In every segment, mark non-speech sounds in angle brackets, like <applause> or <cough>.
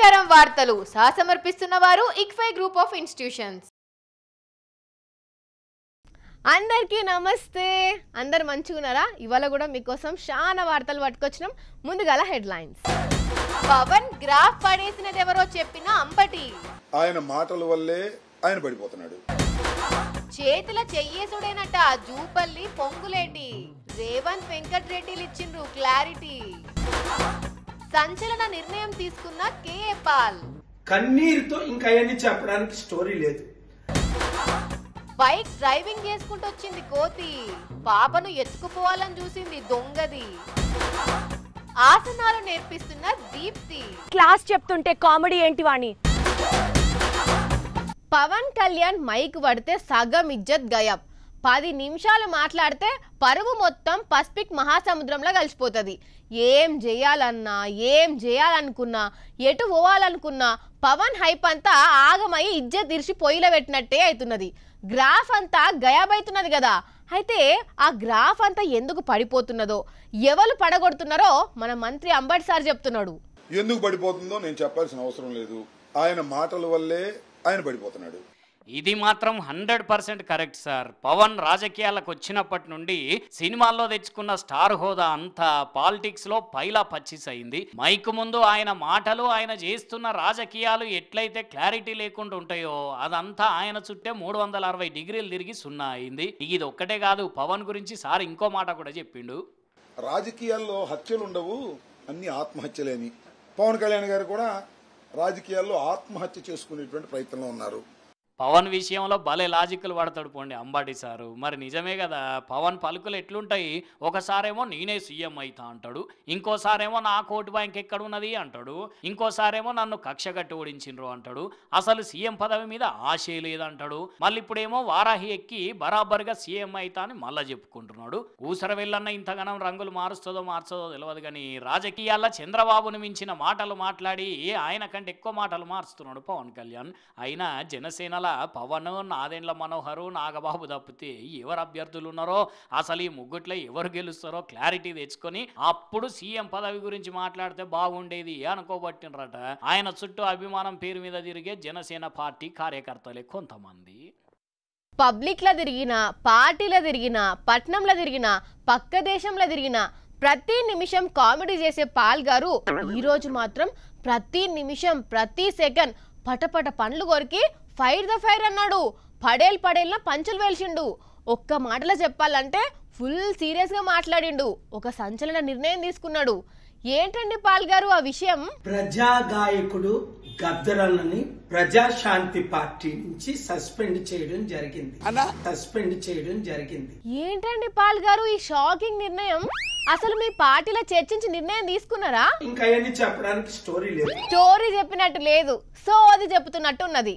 సమాచారం వార్తలు సమర్పిస్తున్న వారు ఇక్ఫై గ్రూప్ ఆఫ్ ఇన్స్టిట్యూషన్స్ అందరికీ నమస్తే అందరు మంచుకున్నారా ఇవాళ కూడా మీకోసం చాలా వార్తలు పట్టుకొచ్చినాం ముందుగా హెడ్లైన్స్ పవన్ గ్రాఫ్ పడేసినది ఎవరో చెప్పిన అంబటి ఆయన మాటల వల్లే ఆయన పడిపోతున్నాడు చేతుల చెయ్యేసుడేనట జూపల్లి పొంగులేటి రేవంత్ వెంకట్రెడ్డిలు ఇచ్చిండ్రు క్లారిటీ సంచలన నిర్ణయం తీసుకున్న కేఏ పాల్ కన్నీరుతో ఇంకా అవన్నీ చెప్పడానికి స్టోరీ లేదు బైక్ డ్రైవింగ్ చేసుకుంటూ వచ్చింది కోతి పాపను ఎత్తుకుపోవాలని చూసింది దొంగది ఆసనాలు నేర్పిస్తున్న దీప్తి క్లాస్ చెప్తుంటే కామెడీ ఏంటి వాణి పవన్ కళ్యాణ్ మైక్ పడితే సగం ఇజ్జత్ గయాబ్ పది నిమిషాలు మాట్లాడితే పరువు మొత్తం పసిఫిక్ మహాసముద్రంలో కలిసిపోతుంది ఏం చేయాలన్నా ఏం చేయాలనుకున్నా ఎటు పోవాలనుకున్నా పవన్ హైప్ అంతా ఆగమై ఇజ్జ తీర్చి పొయ్యిలో పెట్టినట్టే అవుతున్నది గ్రాఫ్ అంతా గయాబైతున్నది కదా అయితే ఆ గ్రాఫ్ అంతా ఎందుకు పడిపోతున్నదో ఎవరు పడగొడుతున్నారో మన మంత్రి అంబటి సార్ చెప్తున్నాడు ఎందుకు పడిపోతుందో నేను చెప్పాల్సిన అవసరం లేదు ఆయన మాటల వల్లే ఆయన పడిపోతున్నాడు ఇది మాత్రం hundred percent correct sir Pawan రాజకీయాలకు వచ్చినప్పటి నుండి సినిమాల్లో తెచ్చుకున్న స్టార్ హోదా అంతా పాలిటిక్స్ లో పైలా పచ్చిస్ అయింది మైక్ ముందు ఆయన మాటలు ఆయన చేస్తున్న రాజకీయాలు ఎట్లయితే క్లారిటీ లేకుండా ఉంటాయో అదంతా ఆయన చుట్టే మూడు వందల అరవై డిగ్రీలు తిరిగి సున్నా అయింది ఇది ఒక్కటే కాదు పవన్ గురించి సార్ ఇంకో మాట కూడా చెప్పిండు రాజకీయాల్లో హత్యలు ఉండవు అన్ని ఆత్మహత్యలేని పవన్ కళ్యాణ్ గారు కూడా రాజకీయాల్లో ఆత్మహత్య చేసుకునేటువంటి ప్రయత్నంలో ఉన్నారు పవన్ విషయంలో భలే లాజిక్లు వాడతాడు పోండి అంబాటి సారు మరి నిజమే కదా పవన్ పలుకులు ఎట్లుంటాయి ఒకసారేమో నేనే సీఎం అవుతా అంటాడు ఇంకోసారేమో నా కోటి బ్యాంక్ ఎక్కడున్నది అంటాడు ఇంకోసారేమో నన్ను కక్ష కట్టి ఓడించిండ్రు అంటాడు అసలు సీఎం పదవి మీద ఆశే లేదంటాడు మళ్ళీ ఇప్పుడేమో వారాహి ఎక్కి బరాబర్గా సీఎం అవుతా అని మళ్ళా చెప్పుకుంటున్నాడు ఊసర వెళ్ళన్న ఇంతగానం రంగులు మారుస్తుందో మార్చదో తెలియదు కానీ రాజకీయాల్లో చంద్రబాబును మించిన మాటలు మాట్లాడి ఆయన కంటే ఎక్కువ మాటలు మారుస్తున్నాడు పవన్ కళ్యాణ్ అయినా జనసేనల పవన్ నాదేండ్ల మనోహరు నాగబాబు తప్పితే ఎవరు అభ్యర్థులు ఉన్నారో అసలు ఈ ముగ్గుట్లో ఎవరు గెలుస్తారో క్లారిటీ తెచ్చుకొని అప్పుడు సీఎం పదవి గురించి మాట్లాడితే బాగుండేది అనుకోబట్టినరట ఆయన చుట్టూ అభిమానం పేరు మీద తిరిగే జనసేన పార్టీ కార్యకర్తలే కొంతమంది పబ్లిక్లో తిరిగిన పార్టీలో తిరిగిన పట్నంలో తిరిగిన పక్క దేశంలో తిరిగినా ప్రతి నిమిషం కామెడీ చేసే పాల్ గారు ఈరోజు మాత్రం ప్రతి నిమిషం ప్రతి సెకండ్ పటపట పండ్లు కొరికి ఫైర్ ద ఫైర్ అన్నాడు పడేల్ పడేల్న పంచలు వేల్చిండు ఒక్క మాటలో చెప్పాలంటే ఫుల్ సీరియస్గా మాట్లాడిండు ఒక సంచలన నిర్ణయం తీసుకున్నాడు ఏంటండి పాల్ గారు ఆ విషయం ప్రజా గాయకుడు ప్రజాశాంతి పార్టీ నుంచి సస్పెండ్ చేయడం జరిగింది అలా సస్పెండ్ చేయడం జరిగింది ఏంటండి పాల్ గారు ఈ షాకింగ్ నిర్ణయం అసలు మీ పార్టీలో చర్చించి నిర్ణయం తీసుకున్నారా ఇంకా చెప్పడానికి స్టోరీ లేదు స్టోరీ చెప్పినట్టు లేదు సో అది చెప్తున్నట్టు ఉన్నది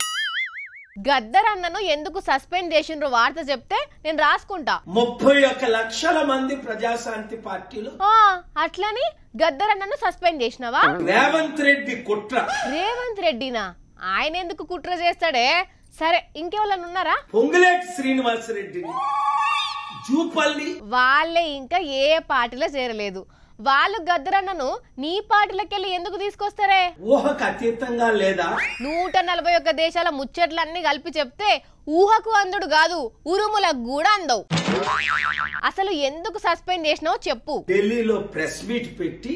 గద్దర్ అన్నను ఎందుకు సస్పెండ్ చేసిండ్రు వార్త చెప్తే నేను రాసుకుంటా ముప్పై ఒక లక్షల మంది ప్రజాశాంతి పార్టీలు అట్లని గద్దర్ అన్నను సస్పెండ్ చేసినావా రేవంత్ రెడ్డి కుట్ర రేవంత్ రెడ్డినా ఆయన ఎందుకు కుట్ర చేస్తాడే సరే ఇంకెవరన్నా ఉన్నారా పొంగులేటి శ్రీనివాసరెడ్డి జూపల్లి వాళ్ళే ఇంకా ఏ పార్టీలో చేరలేదు వాళ్ళు గద్దరన్నను నీ పాటలకెళ్ళి ఎందుకు తీసుకొస్తారే ఊహకు అతీతంగా లేదా నూట నలభై ఒక్క దేశాల ముచ్చట్లన్నీ కలిపి చెప్తే ఊహకు అందుడు కాదు ఉరుములకు కూడా అందవు అసలు ఎందుకు సస్పెండ్ చేసినావో చెప్పు ఢిల్లీలో ప్రెస్ మీట్ పెట్టి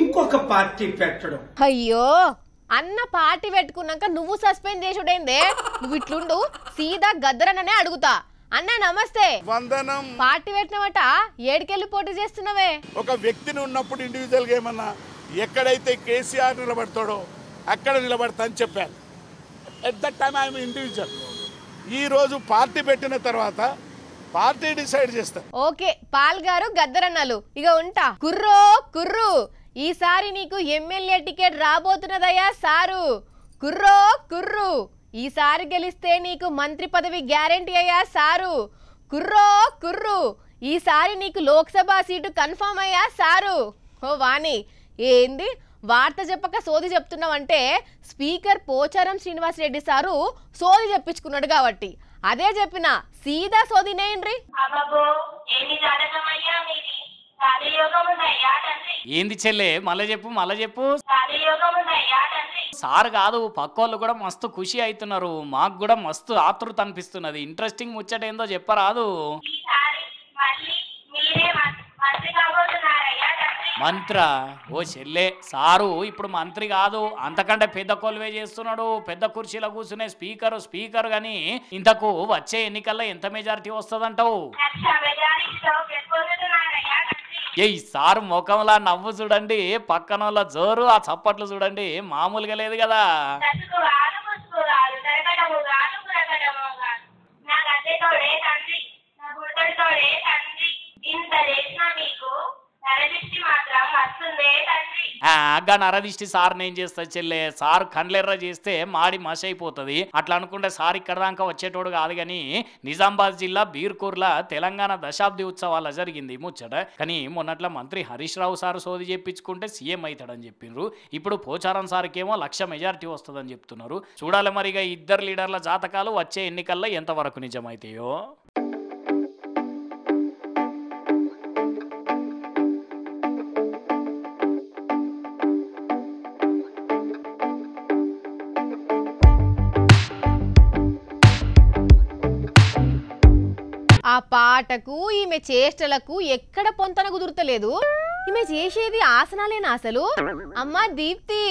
ఇంకొక పార్టీ పెట్టడం అయ్యో అన్న పార్టీ పెట్టుకున్నాక నువ్వు సస్పెండ్ చేసుడైందే నువ్వు ఇట్లుండు సీదా గద్దరన్ననే అడుగుతా అన్న నమస్తే వందనం పార్టీ పెట్టినవట ఏడికెళ్ళి పోటీ చేస్తున్నావే ఒక వ్యక్తిని ఉన్నప్పుడు ఇండివిజువల్ గా ఏమన్నా ఎక్కడైతే కేసీఆర్ నిలబడతాడో అక్కడ నిలబడతా అని చెప్పాను at that time I'm individual ఈ రోజు పార్టీ పెట్టిన తర్వాత పార్టీ డిసైడ్ చేస్తా ఓకే పాల్ గారు గద్దరన్నలు ఇక ఉంటా కుర్రో కుర్రు ఈసారి నీకు ఎమ్మెల్యే టికెట్ రాబోతున్నదయ్యా సారు కుర్రో కుర్రు ఈసారి గెలిస్తే నీకు మంత్రి పదవి గ్యారంటీ అయ్యా సారు కుర్రో కుర్రు ఈసారి నీకు లోక్సభ సీటు కన్ఫర్మ్ అయ్యా సారు ఓ వాణి ఏంది వార్త చెప్పక సోది చెప్తున్నావంటే స్పీకర్ పోచారం శ్రీనివాసరెడ్డి సారు సోది చెప్పించుకున్నాడు కాబట్టి అదే చెప్పిన సీదా సోదినేయండ్రి ఏంది చెల్లె మళ్ళీ చెప్పు మళ్ళీ చెప్పు సార్ కాదు పక్కోళ్ళు కూడా మస్తు ఖుషి అవుతున్నారు మాకు కూడా మస్తు ఆతృత అనిపిస్తున్నది ఇంట్రెస్టింగ్ ముచ్చట ఏందో చెప్పరాదు మంత్ర ఓ చెల్లె సారు ఇప్పుడు మంత్రి కాదు అంతకంటే పెద్ద కొలువే చేస్తున్నాడు పెద్ద కుర్చీలో కూర్చునే స్పీకర్ స్పీకర్ గాని ఇంతకు వచ్చే ఎన్నికల్లో ఎంత మెజారిటీ వస్తుందంటావు ఏ ఈసారి ముఖంలా నవ్వు చూడండి పక్కన జోరు ఆ చప్పట్లు చూడండి మామూలుగా లేదు కదా ఇంత మీకు మాత్రం తండ్రి ఆగా నరదిష్టి సార్ని ఏం చేస్తా చెల్లె సార్ కండ్లెర్ర చేస్తే మాడి మస అయిపోతుంది అట్లా అనుకుంటే సార్ ఇక్కడ దాకా వచ్చేటోడు కాదు కానీ నిజామాబాద్ జిల్లా బీర్కూర్ల తెలంగాణ దశాబ్ది ఉత్సవాల జరిగింది ముచ్చట కానీ మొన్నట్ల మంత్రి హరీష్ రావు సార్ సోది చెప్పించుకుంటే సీఎం అవుతాడని చెప్పిండ్రు ఇప్పుడు పోచారం సార్కేమో లక్ష మెజార్టీ వస్తుందని చెప్తున్నారు చూడాలి మరిగా ఇద్దరు లీడర్ల జాతకాలు వచ్చే ఎన్నికల్లో ఎంతవరకు నిజమైతాయో ఆ పాటకు ఈమె చేష్టలకు ఎక్కడ పొంతన కుదురతలేదు ఈమె చేసేది ఆసనాలేనా అసలు అమ్మా దీప్తి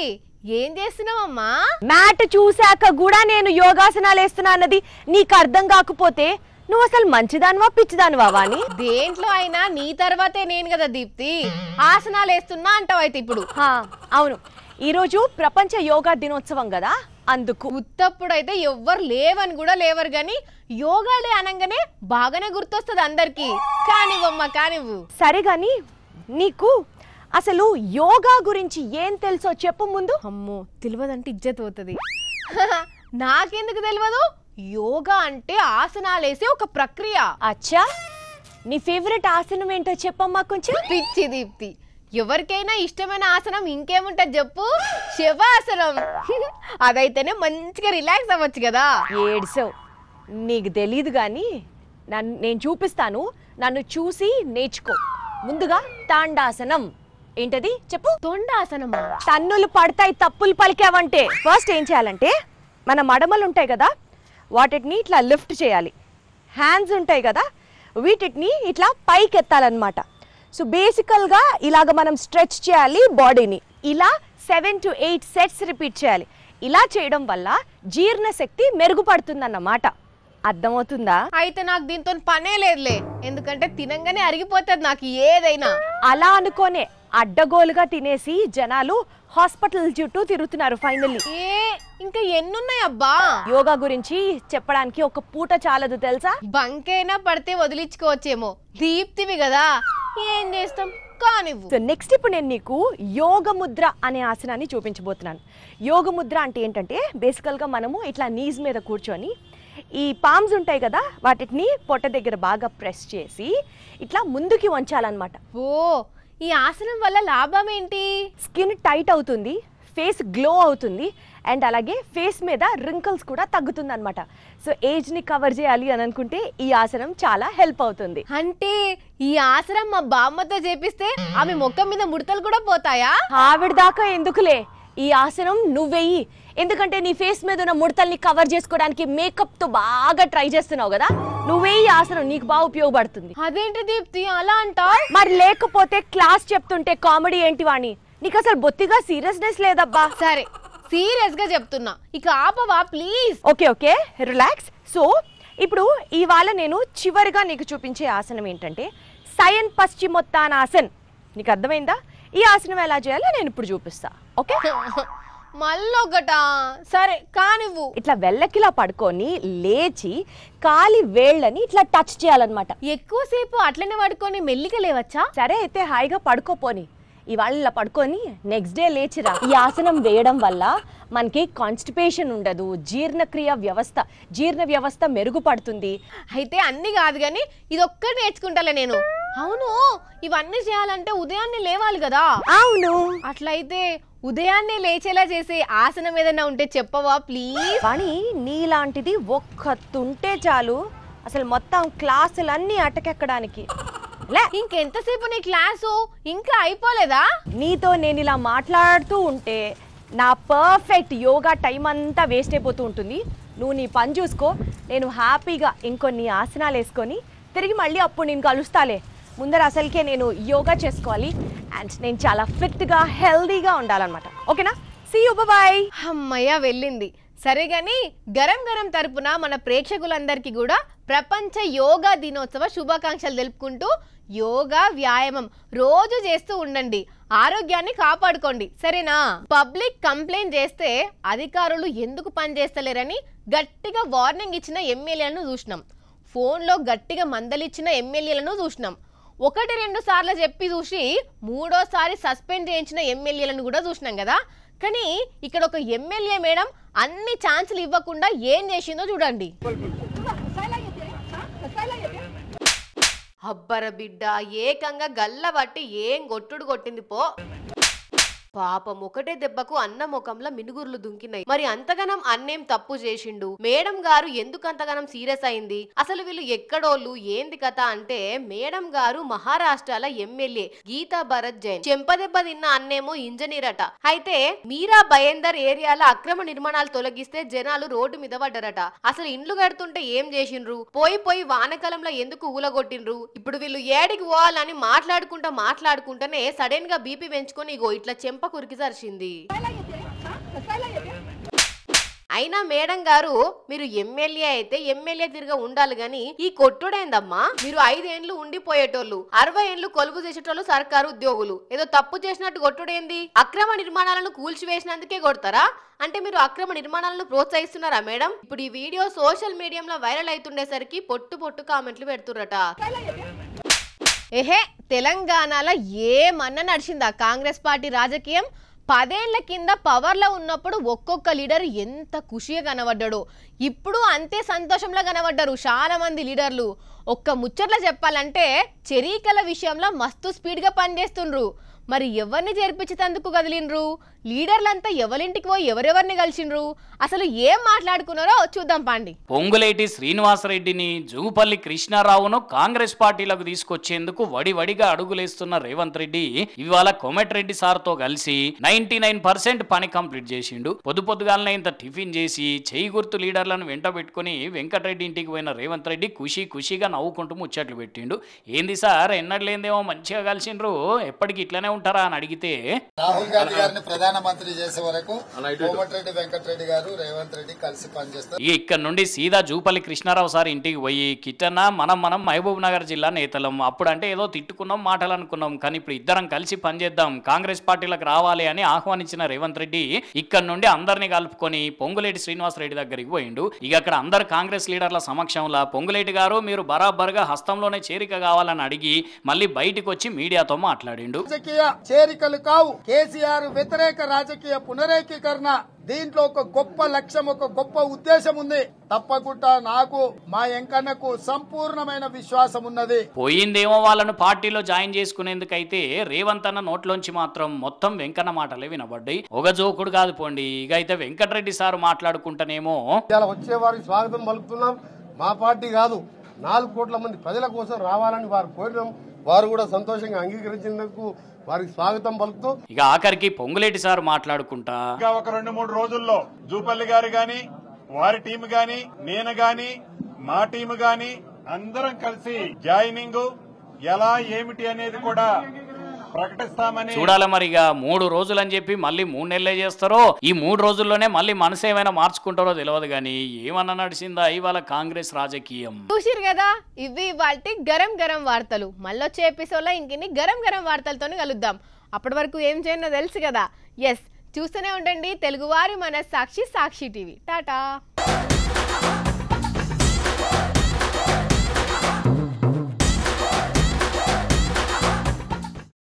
ఏం చేస్తున్నావమ్మా మ్యాట్ చూశాక కూడా నేను యోగాసనాలు వేస్తున్నా అన్నది నీకు అర్థం కాకపోతే నువ్వు అసలు మంచిదానివా పిచ్చిదానివా దేంట్లో అయినా నీ తర్వాతే నేను కదా దీప్తి ఆసనాలు వేస్తున్నా అంటావు అయితే ఇప్పుడు అవును ఈరోజు ప్రపంచ యోగా దినోత్సవం కదా అందుకు ఉత్తప్పుడు అయితే ఎవ్వరు లేవని కూడా లేవరు కానీ యోగాలే అనగానే బాగానే గుర్తొస్తుంది అందరికి కానివ్వమ్మ కానివ్వు సరే గాని నీకు అసలు యోగా గురించి ఏం తెలుసో చెప్పు ముందు అమ్మో తెలియదంటే ఇజ్జత్ అవుతుంది నాకెందుకు తెలియదు యోగా అంటే ఆసనాలేసే ఒక ప్రక్రియ అచ్చా నీ ఫేవరెట్ ఆసనం ఏంటో చెప్పమ్మా కొంచెం పిచ్చి దీప్తి ఎవరికైనా ఇష్టమైన ఆసనం ఇంకేముంటది చెప్పు శవాసనం అదైతేనే మంచిగా రిలాక్స్ అవ్వచ్చు కదా ఏడ్సవ్ నీకు తెలీదు కానీ నన్ను నేను చూపిస్తాను నన్ను చూసి నేర్చుకో ముందుగా తాండాసనం ఏంటది చెప్పు తొండాసనం తన్నులు పడతాయి తప్పులు పలికావంటే ఫస్ట్ ఏం చేయాలంటే మన మడమలు ఉంటాయి కదా వాటిని ఇట్లా లిఫ్ట్ చేయాలి హ్యాండ్స్ ఉంటాయి కదా వీటిని ఇట్లా పైకి ఎత్తాలన్నమాట సో బేసికల్గా ఇలాగ మనం స్ట్రెచ్ చేయాలి బాడీని ఇలా seven to eight sets repeat చేయాలి ఇలా చేయడం వల్ల జీర్ణశక్తి మెరుగుపడుతుందన్నమాట అర్థమవుతుందా అయితే నాకు దీంతో పనే లేదులే ఎందుకంటే తినంగానే అరిగిపోతుంది నాకు ఏదైనా అలా అనుకోనే అడ్డగోలుగా తినేసి జనాలు హాస్పిటల్ చుట్టూ తిరుగుతున్నారు ఫైనల్లీ ఏ ఇంకా ఎన్నున్నాయబ్బా యోగా గురించి చెప్పడానికి ఒక పూట చాలదు తెలుసా బంకైనా పడితే వదిలించుకోవచ్చేమో దీప్తివి కదా ఏం చేస్తాం కానివ్వు సో నెక్స్ట్ ఇప్పుడు నేను నీకు యోగ ముద్ర అనే ఆసనాన్ని చూపించబోతున్నాను యోగ ముద్ర అంటే ఏంటంటే బేసికల్గా మనము ఇట్లా నీజ్ మీద కూర్చొని ఈ పామ్స్ ఉంటాయి కదా వాటిని పొట్ట దగ్గర బాగా ప్రెస్ చేసి ఇట్లా ముందుకి వంచాలన్నమాట ఓ ఈ ఆసనం వల్ల లాభం ఏంటి స్కిన్ టైట్ అవుతుంది ఫేస్ గ్లో అవుతుంది అండ్ అలాగే ఫేస్ మీద రింకిల్స్ కూడా తగ్గుతుందన్నమాట సో ఏజ్ని కవర్ చేయాలి అని అనుకుంటే ఈ ఆసనం చాలా హెల్ప్ అవుతుంది అంటే ఈ ఆసనం మా బామ్మతో చేపిస్తే ఆమె మొక్క మీద ముడతలు కూడా పోతాయా ఆవిడ దాకా ఎందుకులే ఈ ఆసనం నువ్వేయి ఎందుకంటే నీ ఫేస్ మీద ఉన్న ముడతల్ని కవర్ చేసుకోవడానికి మేకప్ తో బాగా ట్రై చేస్తున్నావు కదా నువ్వే ఈ ఆసనం నీకు బాగా ఉపయోగపడుతుంది అదేంటి దీప్తి అలా అంటా మరి లేకపోతే క్లాస్ చెప్తుంటే కామెడీ ఏంటి వాణి నీకు అసలు బొత్తిగా సీరియస్నెస్ లేదబ్బా సరే సీరియస్ గా చెప్తున్నా ఇక ఆపవా please okay okay relax so ఇప్పుడు ఇవాళ నేను చివరిగా నీకు చూపించే ఆసనం ఏంటంటే సయన్ ఆసన్ నీకు అర్థమైందా ఈ ఆసనం ఎలా చేయాలో నేను ఇప్పుడు చూపిస్తా ఓకే <laughs> మళ్ళొకట సరే కానివ్వు ఇట్లా వెళ్ళకిలా పడుకొని లేచి కాలి వేళ్ళని ఇట్లా టచ్ చేయాలన్నమాట ఎక్కువసేపు అట్లనే పడుకొని మెల్లిగా లేవచ్చా సరే అయితే హాయిగా పడుకోపోని ఇవాళ పడుకొని నెక్స్ట్ డే లేచిరా ఈ ఆసనం వేయడం వల్ల మనకి కాన్స్టిపేషన్ ఉండదు జీర్ణక్రియ వ్యవస్థ జీర్ణ వ్యవస్థ మెరుగుపడుతుంది అయితే అన్ని కాదు కానీ ఇది ఒక్కటి నేర్చుకుంటాలే నేను అవును ఇవన్నీ చేయాలంటే ఉదయాన్నే లేవాలి కదా అవును అట్లయితే ఉదయాన్నే లేచేలా చేసే ఆసనం ఏదైనా ఉంటే చెప్పవా ప్లీజ్ కానీ నీలాంటిది తుంటే చాలు అసలు మొత్తం క్లాసులన్నీ అటకెక్కడానికి లే ఇంకెంతసేపు నీ క్లాసు ఇంకా అయిపోలేదా నీతో నేను ఇలా మాట్లాడుతూ ఉంటే నా పర్ఫెక్ట్ యోగా టైం అంతా వేస్ట్ అయిపోతూ ఉంటుంది నువ్వు నీ పని చూసుకో నేను హ్యాపీగా ఇంకొన్ని ఆసనాలు వేసుకొని తిరిగి మళ్ళీ అప్పుడు నేను కలుస్తాలే ముందర అసలుకే నేను యోగా చేసుకోవాలి అండ్ నేను చాలా ఫిట్గా హెల్దీగా ఉండాలన్నమాట ఓకేనా సీ యూ బాయ్ అమ్మయ్య వెళ్ళింది సరే కానీ గరం గరం తరపున మన ప్రేక్షకులందరికీ కూడా ప్రపంచ యోగా దినోత్సవ శుభాకాంక్షలు తెలుపుకుంటూ యోగా వ్యాయామం రోజు చేస్తూ ఉండండి ఆరోగ్యాన్ని కాపాడుకోండి సరేనా పబ్లిక్ కంప్లైంట్ చేస్తే అధికారులు ఎందుకు పనిచేస్తలేరని గట్టిగా వార్నింగ్ ఇచ్చిన ఎమ్మెల్యేలను చూసినాం ఫోన్లో గట్టిగా మందలిచ్చిన ఎమ్మెల్యేలను చూసినాం ఒకటి రెండు సార్లు చెప్పి చూసి మూడోసారి సస్పెండ్ చేయించిన ఎమ్మెల్యేలను కూడా చూసినాం కదా కానీ ఇక్కడ ఒక ఎమ్మెల్యే మేడం అన్ని ఛాన్సులు ఇవ్వకుండా ఏం చేసిందో చూడండి అబ్బర బిడ్డ ఏకంగా గల్లబట్టి ఏం గొట్టుడు కొట్టింది పో పాపం ఒకటే దెబ్బకు అన్న ముఖంలో మినుగుర్లు దుంకినాయి మరి అంతగనం అన్నేం తప్పు చేసిండు మేడం గారు ఎందుకంతగనం సీరియస్ అయింది అసలు వీళ్ళు ఎక్కడోళ్ళు ఏంది కథ అంటే మేడం గారు మహారాష్ట్రాల ఎమ్మెల్యే గీతా భరత్ జైన్ చెంపదెబ్బ తిన్న అన్నేమో ఇంజనీర్ అట అయితే మీరా భయందర్ ఏరియాల అక్రమ నిర్మాణాలు తొలగిస్తే జనాలు రోడ్డు మీద పడ్డరట అసలు ఇండ్లు కడుతుంటే ఏం చేసిండ్రు పోయి పోయి వానకాలంలో ఎందుకు ఊలగొట్టిండ్రు ఇప్పుడు వీళ్ళు ఏడికి పోవాలని మాట్లాడుకుంటా మాట్లాడుకుంటేనే సడన్ గా బీపీ పెంచుకొని ఇగో ఇట్లా చెంప కురికి కురికిజరిచింది అయినా మేడం గారు మీరు ఎమ్మెల్యే అయితే ఎమ్మెల్యే తిరిగా ఉండాలి గాని ఈ కొట్టుడైందమ్మా మీరు ఐదేండ్లు ఉండిపోయేటోళ్ళు అరవై ఏండ్లు కొలుపు చేసేటోళ్ళు సర్కారు ఉద్యోగులు ఏదో తప్పు చేసినట్టు కొట్టుడేంది అక్రమ నిర్మాణాలను కూల్చివేసినందుకే కొడతారా అంటే మీరు అక్రమ నిర్మాణాలను ప్రోత్సహిస్తున్నారా మేడం ఇప్పుడు ఈ వీడియో సోషల్ మీడియాలో వైరల్ అవుతుండేసరికి పొట్టు పొట్టు కామెంట్లు పెడుతురట ఏహే తెలంగాణలో ఏమన్నా నడిచిందా కాంగ్రెస్ పార్టీ రాజకీయం పదేళ్ల కింద పవర్లో ఉన్నప్పుడు ఒక్కొక్క లీడర్ ఎంత ఖుషిగా కనబడ్డాడు ఇప్పుడు అంతే సంతోషంలో కనబడ్డారు చాలామంది లీడర్లు ఒక్క ముచ్చట్లు చెప్పాలంటే చెరీకల విషయంలో మస్తు స్పీడ్గా పనిచేస్తుండ్రు మరి ఎవరిని చేర్పించేటందుకు కదిలినరు లీడర్లంతా ఎవరింటికి పోయి ఎవరెవరిని కలిసిండ్రు అసలు ఏం మాట్లాడుకున్నారో చూద్దాం పాండి పొంగులేటి శ్రీనివాసరెడ్డిని జూపల్లి కృష్ణారావును కాంగ్రెస్ పార్టీలకు తీసుకొచ్చేందుకు వడివడిగా అడుగులేస్తున్న రేవంత్ రెడ్డి ఇవాళ కోమెట్ రెడ్డి సార్ తో కలిసి నైన్టీ నైన్ పర్సెంట్ పని కంప్లీట్ చేసిండు పొద్దు పొద్దుగాలనే ఇంత టిఫిన్ చేసి చేయి గుర్తు లీడర్లను వెంట పెట్టుకుని వెంకటరెడ్డి ఇంటికి పోయిన రేవంత్ రెడ్డి ఖుషి ఖుషిగా నవ్వుకుంటూ ముచ్చట్లు పెట్టిండు ఏంది సార్ ఎన్నట్లేందేమో మంచిగా కలిసిండ్రు ఎప్పటికి ఇట్లనే ఉంటారా అని అడిగితే రాహుల్ గాంధీ గారిని ప్రధానమంత్రి చేసే వరకు కోమటిరెడ్డి రెడ్డి గారు రేవంత్ రెడ్డి కలిసి పనిచేస్తారు ఇక్కడ నుండి సీదా జూపల్లి కృష్ణారావు సార్ ఇంటికి పోయి కిట్టన మనం మనం మహబూబ్ నగర్ జిల్లా నేతలం అప్పుడంటే ఏదో తిట్టుకున్నాం మాటలు అనుకున్నాం కానీ ఇప్పుడు ఇద్దరం కలిసి పనిచేద్దాం కాంగ్రెస్ పార్టీలకు రావాలి అని ఆహ్వానించిన రేవంత్ రెడ్డి ఇక్కడ నుండి అందరినీ కలుపుకొని పొంగులేటి శ్రీనివాసరెడ్డి దగ్గరికి పోయిండు ఇక అక్కడ అందరు కాంగ్రెస్ లీడర్ల సమక్షంలో పొంగులేటి గారు మీరు బరాబర్ గా హస్తంలోనే చేరిక కావాలని అడిగి మళ్ళీ బయటకు వచ్చి మీడియాతో మాట్లాడిండు రాజకీయ చేరికలు కావు కేసీఆర్ వ్యతిరేక రాజకీయ పునరేకీకరణ దీంట్లో ఒక గొప్ప లక్ష్యం ఒక గొప్ప ఉద్దేశం ఉంది తప్పకుండా నాకు మా ఎంకన్నకు సంపూర్ణమైన విశ్వాసం ఉన్నది పోయిందేమో వాళ్ళను పార్టీలో జాయిన్ చేసుకునేందుకైతే రేవంత్ అన్న నోట్లోంచి మాత్రం మొత్తం వెంకన్న మాటలే వినబడ్డాయి ఒక జోకుడు కాదు పోండి ఇక అయితే వెంకటరెడ్డి సార్ మాట్లాడుకుంటేనేమో ఇలా వచ్చే వారికి స్వాగతం పలుకుతున్నాం మా పార్టీ కాదు నాలుగు కోట్ల మంది ప్రజల కోసం రావాలని వారు కోరినాం వారు కూడా సంతోషంగా అంగీకరించినందుకు వారికి స్వాగతం పలుకుతూ ఇక ఆఖరికి పొంగులేటి సార్ మాట్లాడుకుంటా ఇంకా ఒక రెండు మూడు రోజుల్లో జూపల్లి గారు గాని వారి టీం గాని నేను గాని మా టీం గాని అందరం కలిసి జాయినింగ్ ఎలా ఏమిటి అనేది కూడా ప్రకటిస్తామని చూడాలి మరి ఇక మూడు రోజులు అని చెప్పి మళ్ళీ మూడు నెలలే చేస్తారో ఈ మూడు రోజుల్లోనే మళ్ళీ మనసు ఏమైనా మార్చుకుంటారో తెలియదు కానీ ఏమన్నా నడిచిందా ఇవాళ కాంగ్రెస్ రాజకీయం చూసిరు కదా ఇవి వాటి గరం గరం వార్తలు మళ్ళీ ఎపిసోడ్ లో ఇంకెన్ని గరం గరం వార్తలతో కలుద్దాం అప్పటి వరకు ఏం చేయనో తెలుసు కదా ఎస్ చూస్తూనే ఉండండి తెలుగువారి మన సాక్షి సాక్షి టీవీ టాటా